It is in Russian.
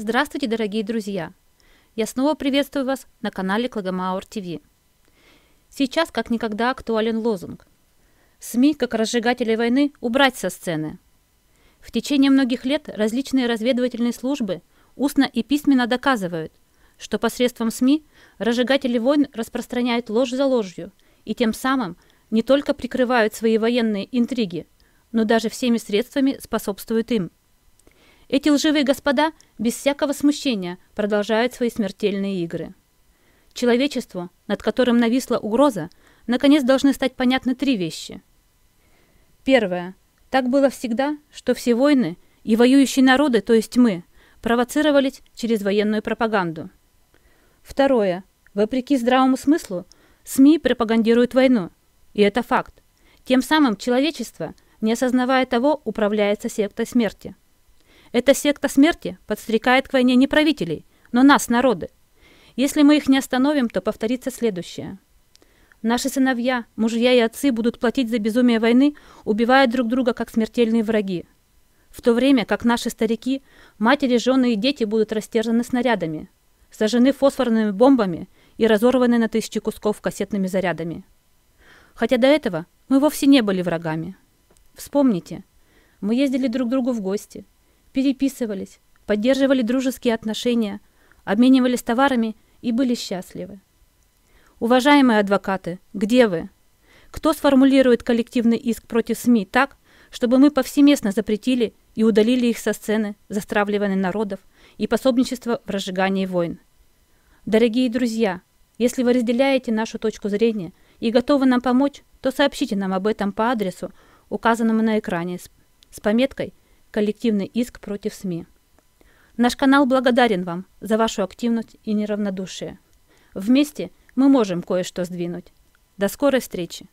Здравствуйте, дорогие друзья! Я снова приветствую вас на канале Клагомаур ТВ. Сейчас как никогда актуален лозунг «СМИ, как разжигатели войны, убрать со сцены». В течение многих лет различные разведывательные службы устно и письменно доказывают, что посредством СМИ разжигатели войн распространяют ложь за ложью и тем самым не только прикрывают свои военные интриги, но даже всеми средствами способствуют им – эти лживые господа без всякого смущения продолжают свои смертельные игры. Человечеству, над которым нависла угроза, наконец должны стать понятны три вещи. Первое. Так было всегда, что все войны и воюющие народы, то есть мы, провоцировались через военную пропаганду. Второе. Вопреки здравому смыслу, СМИ пропагандируют войну. И это факт. Тем самым человечество, не осознавая того, управляется сектой смерти. Эта секта смерти подстрекает к войне не правителей, но нас, народы. Если мы их не остановим, то повторится следующее. Наши сыновья, мужья и отцы будут платить за безумие войны, убивая друг друга как смертельные враги. В то время как наши старики, матери, жены и дети будут растерзаны снарядами, сожжены фосфорными бомбами и разорваны на тысячи кусков кассетными зарядами. Хотя до этого мы вовсе не были врагами. Вспомните, мы ездили друг к другу в гости – переписывались, поддерживали дружеские отношения, обменивались товарами и были счастливы. Уважаемые адвокаты, где вы? Кто сформулирует коллективный иск против СМИ так, чтобы мы повсеместно запретили и удалили их со сцены застравливания народов и пособничества в разжигании войн? Дорогие друзья, если вы разделяете нашу точку зрения и готовы нам помочь, то сообщите нам об этом по адресу, указанному на экране, с, с пометкой – коллективный иск против СМИ. Наш канал благодарен вам за вашу активность и неравнодушие. Вместе мы можем кое-что сдвинуть. До скорой встречи!